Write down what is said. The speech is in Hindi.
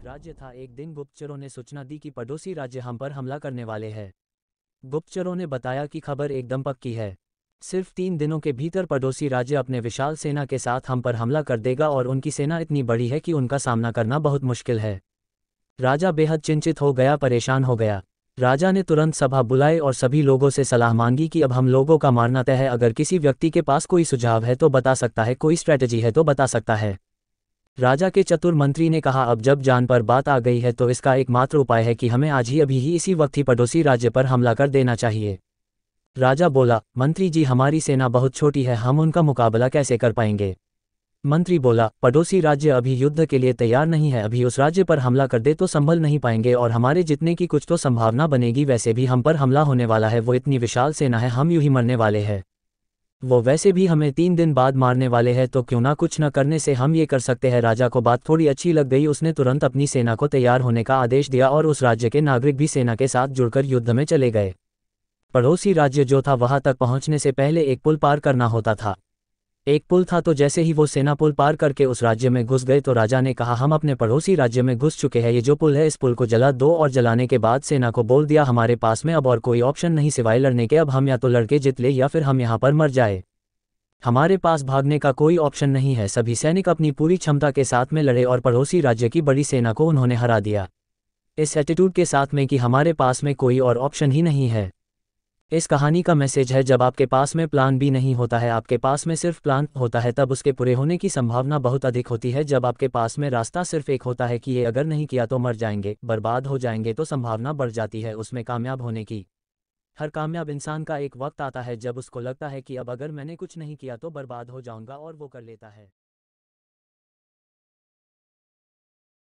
एक राज्य था एक दिन गुप्तचरों ने सूचना दी कि पड़ोसी राज्य हम पर हमला करने वाले हैं गुप्तचरों ने बताया कि खबर एकदम पक्की है सिर्फ तीन दिनों के भीतर पड़ोसी राज्य अपने विशाल सेना के साथ हम पर हमला कर देगा और उनकी सेना इतनी बड़ी है कि उनका सामना करना बहुत मुश्किल है राजा बेहद चिंतित हो गया परेशान हो गया राजा ने तुरंत सभा बुलाए और सभी लोगों से सलाह मांगी कि अब हम लोगों का मानना तय है अगर किसी व्यक्ति के पास कोई सुझाव है तो बता सकता है कोई स्ट्रैटेजी है तो बता सकता है राजा के चतुर मंत्री ने कहा अब जब जान पर बात आ गई है तो इसका एकमात्र उपाय है कि हमें आज ही अभी ही इसी वक्त ही पड़ोसी राज्य पर हमला कर देना चाहिए राजा बोला मंत्री जी हमारी सेना बहुत छोटी है हम उनका मुकाबला कैसे कर पाएंगे मंत्री बोला पड़ोसी राज्य अभी युद्ध के लिए तैयार नहीं है अभी उस राज्य पर हमला कर दे तो संभल नहीं पाएंगे और हमारे जितने की कुछ तो संभावना बनेगी वैसे भी हम पर हमला होने वाला है वो इतनी विशाल सेना है हम यूं ही मरने वाले हैं वो वैसे भी हमें तीन दिन बाद मारने वाले हैं तो क्यों ना कुछ न करने से हम ये कर सकते हैं राजा को बात थोड़ी अच्छी लग गई उसने तुरंत अपनी सेना को तैयार होने का आदेश दिया और उस राज्य के नागरिक भी सेना के साथ जुड़कर युद्ध में चले गए पड़ोसी राज्य जो था वहां तक पहुंचने से पहले एक पुल पार करना होता था एक पुल था तो जैसे ही वो सेना पुल पार करके उस राज्य में घुस गए तो राजा ने कहा हम अपने पड़ोसी राज्य में घुस चुके हैं ये जो पुल है इस पुल को जला दो और जलाने के बाद सेना को बोल दिया हमारे पास में अब और कोई ऑप्शन नहीं सिवाय लड़ने के अब हम या तो लड़के जीत ले या फिर हम यहाँ पर मर जाए हमारे पास भागने का कोई ऑप्शन नहीं है सभी सैनिक अपनी पूरी क्षमता के साथ में लड़े और पड़ोसी राज्य की बड़ी सेना को उन्होंने हरा दिया इस एटीट्यूड के साथ में कि हमारे पास में कोई और ऑप्शन ही नहीं है इस कहानी का मैसेज है जब आपके पास में प्लान भी नहीं होता है आपके पास में सिर्फ प्लान होता है तब उसके पूरे होने की संभावना बहुत अधिक होती है जब आपके पास में रास्ता सिर्फ एक होता है कि ये अगर नहीं किया तो मर जाएंगे बर्बाद हो जाएंगे तो संभावना बढ़ जाती है उसमें कामयाब होने की हर कामयाब इंसान का एक वक्त आता है जब उसको लगता है कि अब अगर मैंने कुछ नहीं किया तो बर्बाद हो जाऊंगा और वो कर लेता है